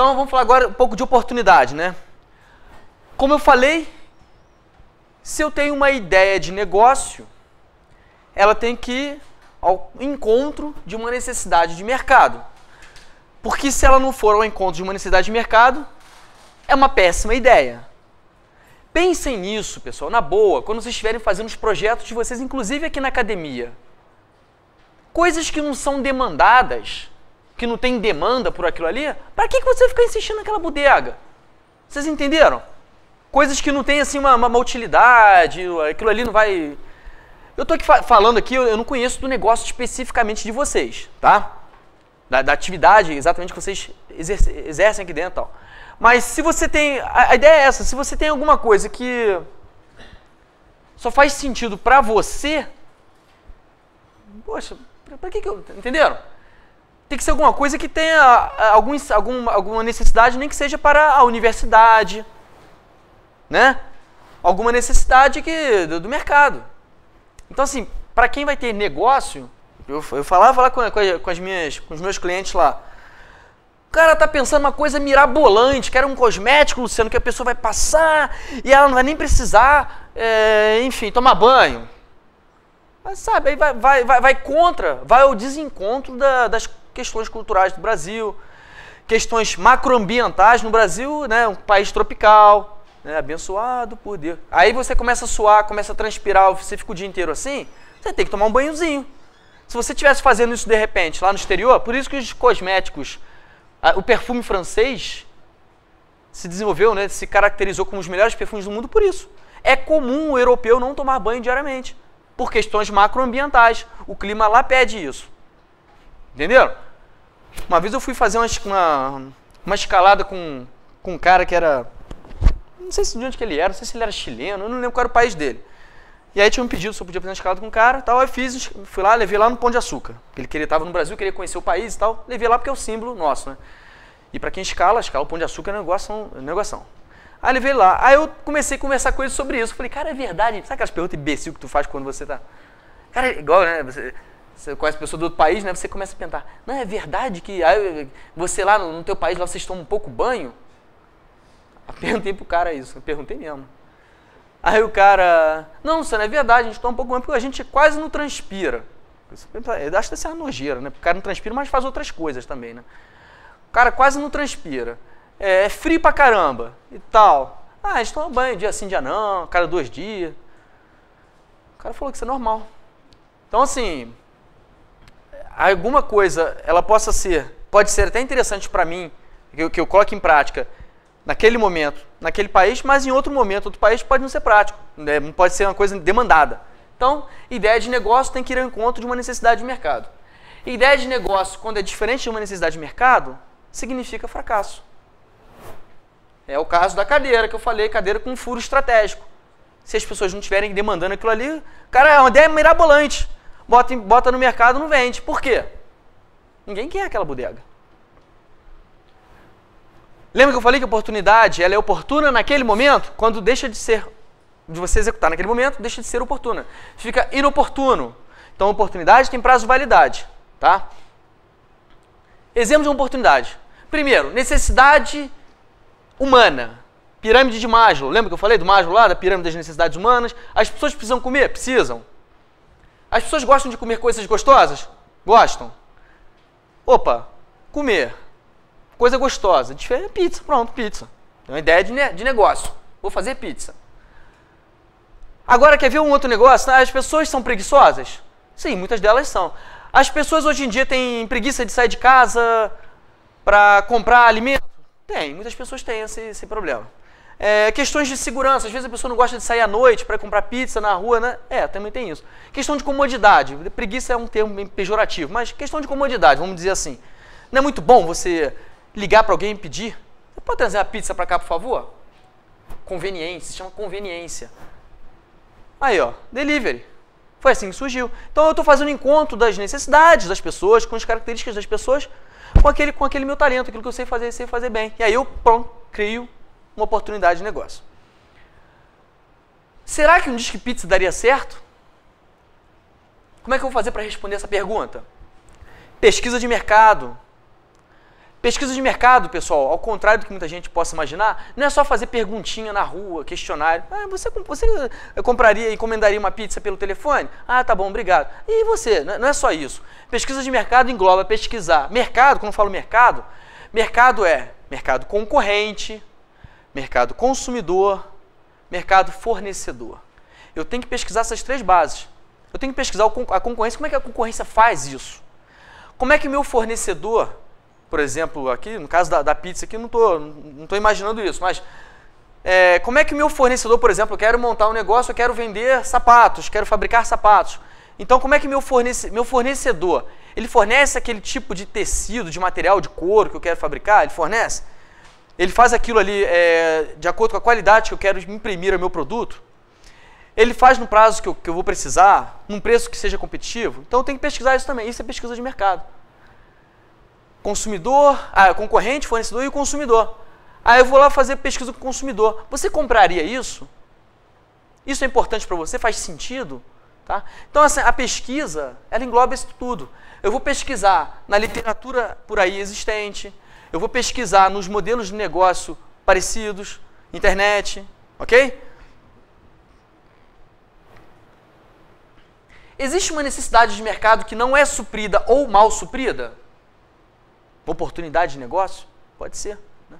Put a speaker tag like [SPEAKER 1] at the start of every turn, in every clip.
[SPEAKER 1] Então vamos falar agora um pouco de oportunidade, né? Como eu falei, se eu tenho uma ideia de negócio, ela tem que ir ao encontro de uma necessidade de mercado. Porque se ela não for ao encontro de uma necessidade de mercado, é uma péssima ideia. Pensem nisso, pessoal, na boa, quando vocês estiverem fazendo os projetos de vocês, inclusive aqui na academia. Coisas que não são demandadas que não tem demanda por aquilo ali, para que, que você fica insistindo naquela bodega? Vocês entenderam? Coisas que não tem assim uma, uma utilidade, aquilo ali não vai. Eu estou aqui fa falando aqui, eu não conheço do negócio especificamente de vocês, tá? Da, da atividade exatamente que vocês exerce, exercem aqui dentro. Tal. Mas se você tem. A, a ideia é essa, se você tem alguma coisa que só faz sentido para você, poxa, para que, que eu. Entenderam? Tem que ser alguma coisa que tenha ah, algum, algum, alguma necessidade, nem que seja para a universidade, né? Alguma necessidade que, do, do mercado. Então, assim, para quem vai ter negócio, eu, eu falava lá com, com, com, as minhas, com os meus clientes lá, o cara tá pensando uma coisa mirabolante, que era um cosmético, Luciano, que a pessoa vai passar e ela não vai nem precisar, é, enfim, tomar banho. Mas sabe, aí vai, vai, vai, vai, contra, vai ao desencontro da, das, questões culturais do Brasil, questões macroambientais no Brasil, né, um país tropical, né, abençoado por Deus. Aí você começa a suar, começa a transpirar, você fica o dia inteiro assim, você tem que tomar um banhozinho. Se você estivesse fazendo isso de repente lá no exterior, por isso que os cosméticos, o perfume francês se desenvolveu, né, se caracterizou como os melhores perfumes do mundo por isso. É comum o europeu não tomar banho diariamente, por questões macroambientais. O clima lá pede isso. Entenderam? Uma vez eu fui fazer uma, uma, uma escalada com, com um cara que era. Não sei se de onde que ele era, não sei se ele era chileno, eu não lembro qual era o país dele. E aí tinha um pedido se eu podia fazer uma escalada com um cara tal. Aí fiz, fui lá, levei lá no Pão de Açúcar. Ele estava no Brasil, queria conhecer o país e tal. Levei lá porque é o símbolo nosso, né? E para quem escala, escala o Pão de Açúcar é negócio, é negociação. Aí levei lá. Aí eu comecei a conversar com ele sobre isso. Falei, cara, é verdade. Sabe aquelas perguntas imbecil que tu faz quando você tá. Cara, é igual, né? Você, você conhece pessoa do outro país, né? Você começa a pensar, não, é verdade que ah, você lá no, no teu país, lá vocês tomam um pouco banho? perguntei pro cara isso, perguntei mesmo. Aí o cara, não, isso não é verdade, a gente toma um pouco banho porque a gente quase não transpira. Eu acho que isso é uma nojeira, né? Porque o cara não transpira, mas faz outras coisas também, né? O cara quase não transpira. É, é frio pra caramba e tal. Ah, a gente toma banho dia sim, dia não, cada dois dias. O cara falou que isso é normal. Então, assim, alguma coisa, ela possa ser, pode ser até interessante para mim, que eu, que eu coloque em prática naquele momento, naquele país, mas em outro momento, outro país pode não ser prático, né? pode ser uma coisa demandada. Então, ideia de negócio tem que ir ao encontro de uma necessidade de mercado. ideia de negócio, quando é diferente de uma necessidade de mercado, significa fracasso. É o caso da cadeira que eu falei, cadeira com um furo estratégico. Se as pessoas não estiverem demandando aquilo ali, cara, é uma ideia mirabolante bota, bota no mercado não vende. Por quê? Ninguém quer aquela bodega. Lembra que eu falei que oportunidade ela é oportuna naquele momento? Quando deixa de ser, de você executar naquele momento, deixa de ser oportuna. Fica inoportuno. Então, oportunidade tem prazo de validade. Tá? Exemplos de oportunidade. Primeiro, necessidade humana. Pirâmide de Maslow. Lembra que eu falei do Maslow lá, da pirâmide das necessidades humanas? As pessoas precisam comer? Precisam. As pessoas gostam de comer coisas gostosas? Gostam. Opa, comer. Coisa gostosa. Diferente é pizza. Pronto, pizza. É uma ideia de, ne de negócio. Vou fazer pizza. Agora, quer ver um outro negócio? Tá, as pessoas são preguiçosas? Sim, muitas delas são. As pessoas hoje em dia têm preguiça de sair de casa para comprar alimento? Tem, muitas pessoas têm esse, esse problema. É, questões de segurança, às vezes a pessoa não gosta de sair à noite para comprar pizza na rua, né? É, também tem isso. Questão de comodidade, preguiça é um termo bem pejorativo, mas questão de comodidade, vamos dizer assim. Não é muito bom você ligar para alguém e pedir? Você pode trazer a pizza para cá, por favor? Conveniência, se chama conveniência. Aí, ó, delivery. Foi assim que surgiu. Então eu estou fazendo encontro das necessidades das pessoas, com as características das pessoas, com aquele, com aquele meu talento, aquilo que eu sei fazer, sei fazer bem. E aí eu, pronto, crio uma oportunidade de negócio. Será que um disque pizza daria certo? Como é que eu vou fazer para responder essa pergunta? Pesquisa de mercado. Pesquisa de mercado, pessoal, ao contrário do que muita gente possa imaginar, não é só fazer perguntinha na rua, questionário. Ah, você, você eh, compraria e encomendaria uma pizza pelo telefone? Ah, tá bom, obrigado. E você? É, não é só isso. Pesquisa de mercado engloba pesquisar. Mercado, quando eu falo mercado, mercado é mercado concorrente, mercado consumidor, mercado fornecedor. Eu tenho que pesquisar essas três bases. Eu tenho que pesquisar a concorrência. Como é que a concorrência faz isso? Como é que meu fornecedor, por exemplo, aqui, no caso da, da pizza aqui, não estou não tô imaginando isso, mas é, como é que meu fornecedor, por exemplo, eu quero montar um negócio, eu quero vender sapatos, quero fabricar sapatos. Então, como é que meu, fornece, meu fornecedor, ele fornece aquele tipo de tecido, de material, de couro que eu quero fabricar? Ele fornece? ele faz aquilo ali é, de acordo com a qualidade que eu quero imprimir ao meu produto, ele faz no prazo que eu, que eu vou precisar, num preço que seja competitivo, então eu tenho que pesquisar isso também. Isso é pesquisa de mercado. Consumidor, ah, concorrente, fornecedor e o consumidor. Aí ah, eu vou lá fazer pesquisa com o consumidor. Você compraria isso? Isso é importante para você? Faz sentido? Tá? Então, assim, a pesquisa, ela engloba isso tudo. Eu vou pesquisar na literatura por aí existente, eu vou pesquisar nos modelos de negócio parecidos, internet, ok? Existe uma necessidade de mercado que não é suprida ou mal suprida? Oportunidade de negócio? Pode ser. Né?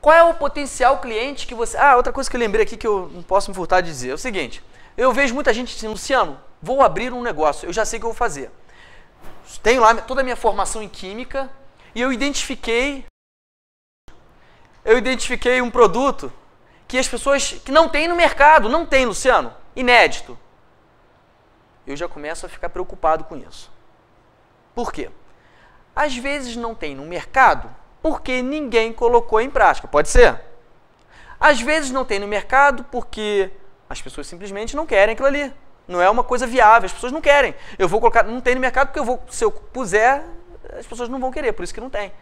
[SPEAKER 1] Qual é o potencial cliente que você. Ah, outra coisa que eu lembrei aqui que eu não posso me furtar de dizer é o seguinte: eu vejo muita gente dizendo, assim, Luciano, vou abrir um negócio, eu já sei o que eu vou fazer. Tenho lá toda a minha formação em química, e eu identifiquei eu identifiquei um produto que as pessoas que não tem no mercado, não tem, Luciano, inédito. Eu já começo a ficar preocupado com isso. Por quê? Às vezes não tem no mercado porque ninguém colocou em prática, pode ser? Às vezes não tem no mercado porque as pessoas simplesmente não querem aquilo ali. Não é uma coisa viável, as pessoas não querem. Eu vou colocar, não tem no mercado porque eu vou, se eu puser, as pessoas não vão querer, por isso que não tem.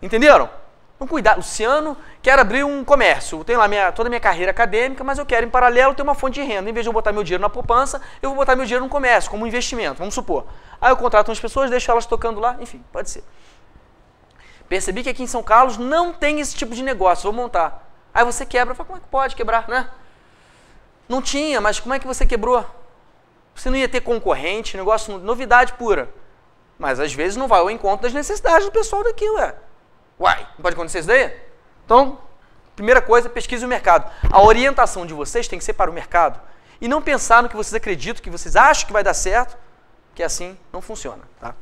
[SPEAKER 1] Entenderam? Então, cuidado. Luciano quer abrir um comércio. Eu tenho lá minha, toda a minha carreira acadêmica, mas eu quero, em paralelo, ter uma fonte de renda. Em vez de eu botar meu dinheiro na poupança, eu vou botar meu dinheiro no comércio, como um investimento, vamos supor. Aí eu contrato umas pessoas, deixo elas tocando lá, enfim, pode ser. Percebi que aqui em São Carlos não tem esse tipo de negócio, vou montar. Aí você quebra, fala, como é que pode quebrar, né? Não tinha, mas como é que você quebrou? Você não ia ter concorrente, negócio, novidade pura. Mas às vezes não vai ao encontro das necessidades do pessoal daqui, ué. Uai, não pode acontecer isso daí? Então, primeira coisa, pesquise o mercado. A orientação de vocês tem que ser para o mercado. E não pensar no que vocês acreditam, que vocês acham que vai dar certo, que assim não funciona, tá?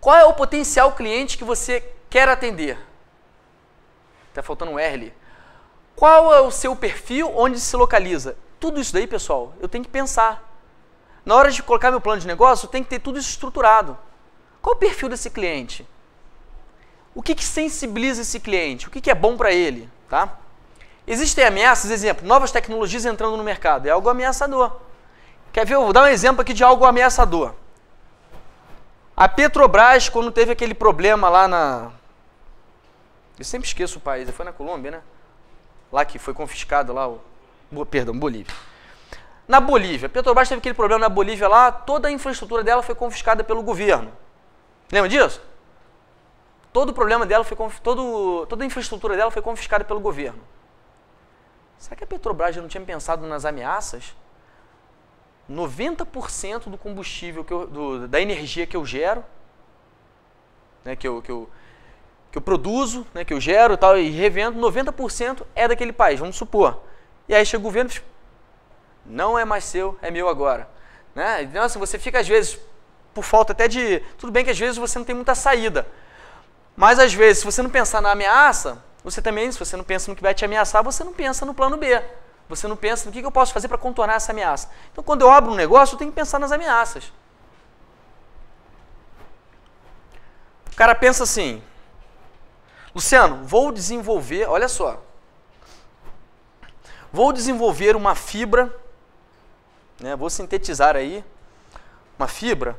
[SPEAKER 1] Qual é o potencial cliente que você quer atender? Está faltando um R ali. Qual é o seu perfil, onde se localiza? Tudo isso daí, pessoal, eu tenho que pensar. Na hora de colocar meu plano de negócio, tem que ter tudo isso estruturado. Qual o perfil desse cliente? O que, que sensibiliza esse cliente? O que, que é bom para ele? Tá? Existem ameaças, exemplo, novas tecnologias entrando no mercado. É algo ameaçador. Quer ver? Eu vou dar um exemplo aqui de algo ameaçador. A Petrobras, quando teve aquele problema lá na. Eu sempre esqueço o país, foi na Colômbia, né? Lá que foi confiscado lá o. Perdão, Bolívia. Na Bolívia, Petrobras teve aquele problema na Bolívia lá, toda a infraestrutura dela foi confiscada pelo governo. Lembra disso? Todo o problema dela foi todo, toda a infraestrutura dela foi confiscada pelo governo. Será que a Petrobras já não tinha pensado nas ameaças? 90% do combustível, eu, do, da energia que eu gero, né, que, eu, que, eu, que eu produzo, né, que eu gero tal, e revendo, 90% é daquele país, vamos supor. E aí chega o governo e não é mais seu, é meu agora. Né? Então, assim, você fica às vezes por falta até de. Tudo bem que às vezes você não tem muita saída. Mas às vezes, se você não pensar na ameaça, você também, se você não pensa no que vai te ameaçar, você não pensa no plano B. Você não pensa no que eu posso fazer para contornar essa ameaça. Então, quando eu abro um negócio, eu tenho que pensar nas ameaças. O cara pensa assim: Luciano, vou desenvolver, olha só. Vou desenvolver uma fibra né? Vou sintetizar aí uma fibra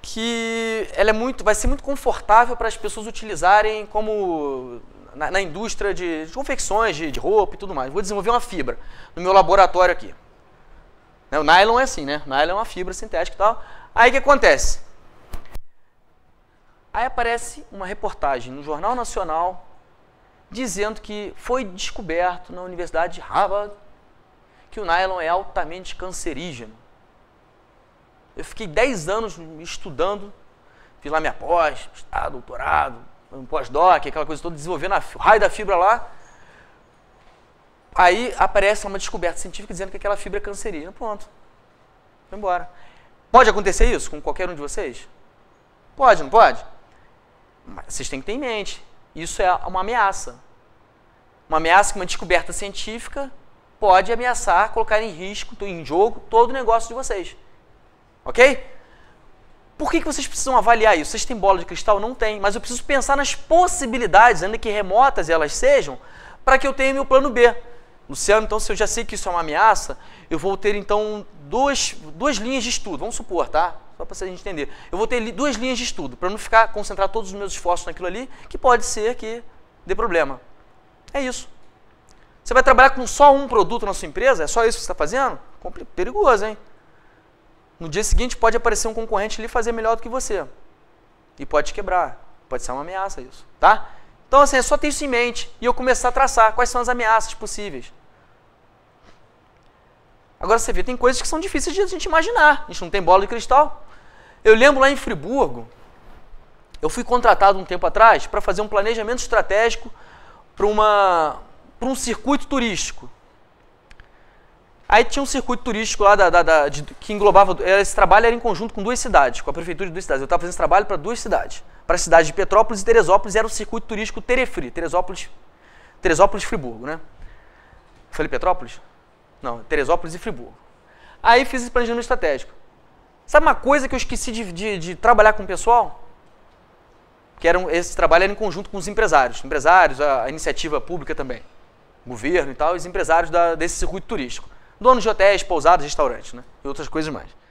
[SPEAKER 1] que ela é muito, vai ser muito confortável para as pessoas utilizarem como na, na indústria de, de confecções, de, de, roupa e tudo mais. Vou desenvolver uma fibra no meu laboratório aqui. Né? O nylon é assim, né? O nylon é uma fibra sintética e tal. Aí o que acontece? Aí aparece uma reportagem no Jornal Nacional dizendo que foi descoberto na Universidade de Harvard que o nylon é altamente cancerígeno. Eu fiquei 10 anos estudando, fiz lá minha pós, ah, doutorado, um pós-doc, aquela coisa toda, desenvolvendo a raio da fibra lá. Aí aparece uma descoberta científica dizendo que aquela fibra é cancerígena. Pronto. Foi embora. Pode acontecer isso com qualquer um de vocês? Pode, não pode? Mas vocês têm que ter em mente. Isso é uma ameaça. Uma ameaça que uma descoberta científica pode ameaçar colocar em risco, em jogo, todo o negócio de vocês. Ok? Por que, que vocês precisam avaliar isso? Vocês têm bola de cristal? Não tem, mas eu preciso pensar nas possibilidades, ainda que remotas elas sejam, para que eu tenha meu plano B. Luciano, então se eu já sei que isso é uma ameaça, eu vou ter então duas, duas linhas de estudo, vamos supor, tá? Só para a gente entender. Eu vou ter duas linhas de estudo, para não ficar concentrar todos os meus esforços naquilo ali, que pode ser que dê problema. É isso. Você vai trabalhar com só um produto na sua empresa? É só isso que você está fazendo? Perigoso, hein? No dia seguinte pode aparecer um concorrente ali fazer melhor do que você. E pode te quebrar. Pode ser uma ameaça isso, tá? Então, assim, é só ter isso em mente e eu começar a traçar quais são as ameaças possíveis. Agora você vê, tem coisas que são difíceis de a gente imaginar. A gente não tem bola de cristal. Eu lembro lá em Friburgo, eu fui contratado um tempo atrás para fazer um planejamento estratégico para uma, para um circuito turístico. Aí tinha um circuito turístico lá da, da, da de, que englobava. Esse trabalho era em conjunto com duas cidades, com a prefeitura de duas cidades. Eu estava fazendo esse trabalho para duas cidades. Para a cidade de Petrópolis e Teresópolis, era o circuito turístico Terefri, Teresópolis, Teresópolis Friburgo, né? falei Petrópolis? Não, Teresópolis e Friburgo. Aí fiz esse planejamento estratégico. Sabe uma coisa que eu esqueci de, de, de trabalhar com o pessoal? Que era, esse trabalho era em conjunto com os empresários, empresários, a, a iniciativa pública também governo e tal, os empresários da, desse circuito turístico. Donos de hotéis, pousadas, restaurantes, né? E outras coisas mais.